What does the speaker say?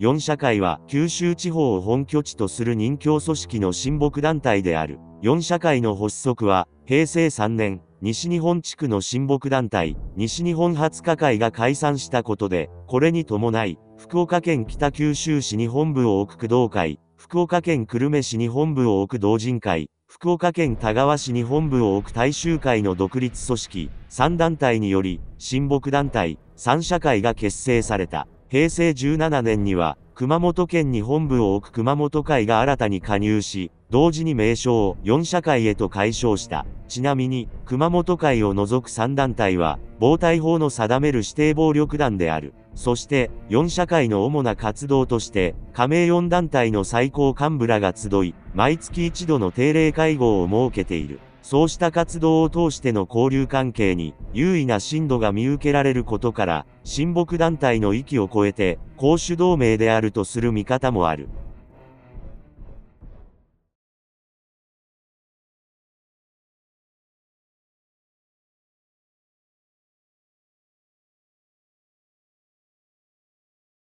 4社会は九州地方を本拠地とする任教組織の親睦団体である。4社会の発足は、平成3年、西日本地区の親睦団体、西日本初日会が解散したことで、これに伴い、福岡県北九州市に本部を置く工藤会、福岡県久留米市に本部を置く同人会、福岡県田川市に本部を置く大衆会の独立組織、3団体により、親睦団体、3社会が結成された。平成17年には、熊本県に本部を置く熊本会が新たに加入し、同時に名称を4社会へと解消した。ちなみに、熊本会を除く3団体は、防体法の定める指定暴力団である。そして、4社会の主な活動として、加盟4団体の最高幹部らが集い、毎月一度の定例会合を設けている。そうした活動を通しての交流関係に優位な深度が見受けられることから、親睦団体の域を超えて、公主同盟であるとする見方もある。